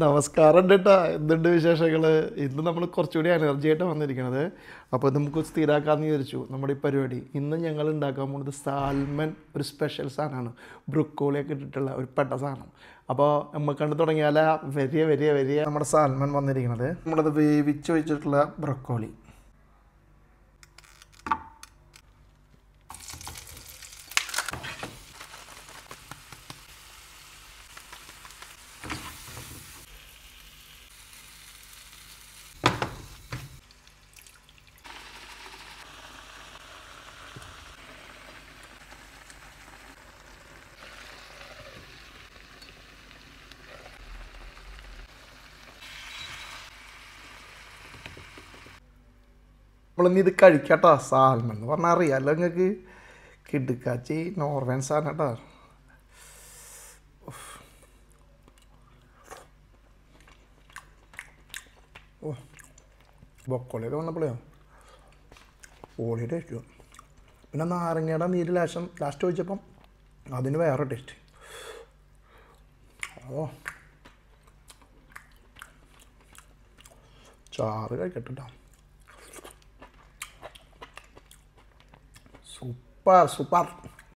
നമസ്കാരം ഡേട്ടാ എന്തുണ്ട് വിശേഷങ്ങൾ ഇന്ന് നമ്മൾ കുറച്ചുകൂടി എനർജി ആയിട്ട് വന്നിരിക്കുന്നത് അപ്പോൾ നമുക്ക് സ്ഥിരാക്കാമെന്ന് വിചാരിച്ചു നമ്മുടെ ഈ പരിപാടി ഇന്ന് ഞങ്ങൾ ഉണ്ടാക്കാൻ പോകുന്നത് സാൽമൻ ഒരു സ്പെഷ്യൽ സാധനമാണ് ബ്രുക്കോളിയൊക്കെ ഇട്ടിട്ടുള്ള ഒരു പെട്ട സാധനം അപ്പോൾ നമ്മൾ കണ്ടു തുടങ്ങിയാൽ വലിയ വലിയ വലിയ നമ്മുടെ സാൽമൺ വന്നിരിക്കുന്നത് നമ്മളത് വേവിച്ച് വെച്ചിട്ടുള്ള ബ്രക്കോളി നമ്മളിന്ന് ഇത് കഴിക്കട്ടോ സാൽമൺ എന്ന് പറഞ്ഞാൽ അറിയാമല്ലോ നിങ്ങൾക്ക് കിടുക്കാച്ചി നോർവൻ സാധനം കേട്ടോ ഓ ബൊക്കോളിയൊക്കെ വന്നപ്പോഴോ ഓളിയുടെ ടേസ്റ്റ് പിന്നെ നാരങ്ങയുടെ നീര് ലാശം ലാസ്റ്റ് ചോദിച്ചപ്പം അതിന് വേറെ ടേസ്റ്റ് ഓ ചാറ് കഴിക്കട്ടോ Supar, supar.